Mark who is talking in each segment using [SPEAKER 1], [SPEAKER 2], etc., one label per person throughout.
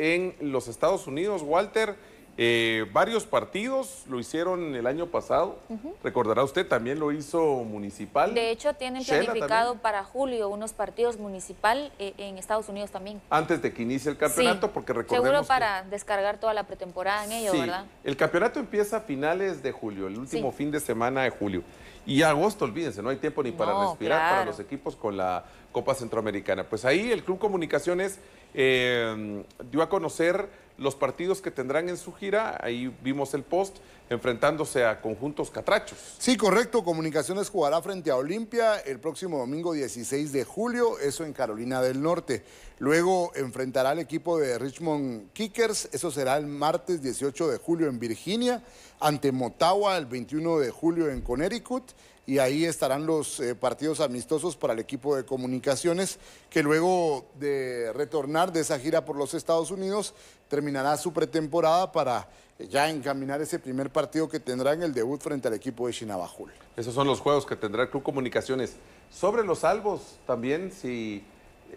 [SPEAKER 1] en los Estados Unidos, Walter. Eh, varios partidos lo hicieron el año pasado. Recordará usted, también lo hizo municipal. De
[SPEAKER 2] hecho, tienen planificado para julio unos partidos municipal eh, en Estados Unidos también.
[SPEAKER 1] Antes de que inicie el campeonato, porque recordemos. Seguro
[SPEAKER 2] para descargar toda la pretemporada en ello, ¿verdad?
[SPEAKER 1] El campeonato empieza a finales de julio, el último fin de semana de julio. Y agosto, olvídense, no hay tiempo ni para respirar para los equipos con la Copa Centroamericana. Pues ahí el Club Comunicaciones eh, dio a conocer los partidos que tendrán en su gira. Ahí vimos el post enfrentándose
[SPEAKER 3] a conjuntos catrachos. Sí, correcto. Comunicaciones jugará frente a Olimpia el próximo domingo 16 de julio, eso en Carolina del Norte. Luego enfrentará al equipo de Richmond Kickers, eso será el martes 18 de julio en Virginia, ante Motagua el 21 de julio en Connecticut y ahí estarán los eh, partidos amistosos para el equipo de comunicaciones, que luego de retornar de esa gira por los Estados Unidos, terminará su pretemporada para eh, ya encaminar ese primer partido que tendrá en el debut frente al equipo de Chinabajul.
[SPEAKER 1] Esos son los juegos que tendrá el Club Comunicaciones. Sobre los salvos también, si...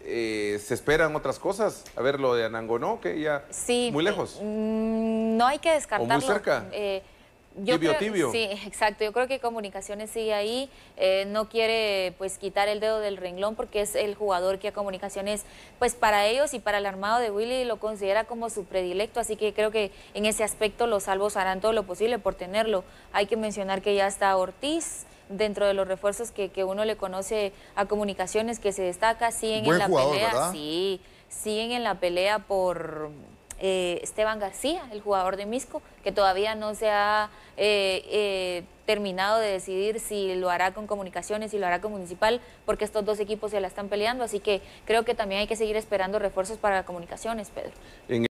[SPEAKER 1] Eh, se esperan otras cosas. A ver, lo de Anangonó, que ya sí, muy lejos.
[SPEAKER 2] Mm, no hay que descartarlo. muy cerca. Yo creo, Sí, exacto. Yo creo que Comunicaciones sigue ahí. Eh, no quiere pues quitar el dedo del renglón porque es el jugador que a Comunicaciones, pues para ellos y para el armado de Willy lo considera como su predilecto. Así que creo que en ese aspecto los salvos harán todo lo posible por tenerlo. Hay que mencionar que ya está Ortiz dentro de los refuerzos que, que uno le conoce a Comunicaciones, que se destaca, siguen en la pelea. Sí, siguen en la pelea por eh, Esteban García, el jugador de Misco, que todavía no se ha eh, eh, terminado de decidir si lo hará con comunicaciones, si lo hará con municipal, porque estos dos equipos se la están peleando, así que creo que también hay que seguir esperando refuerzos para comunicaciones, Pedro.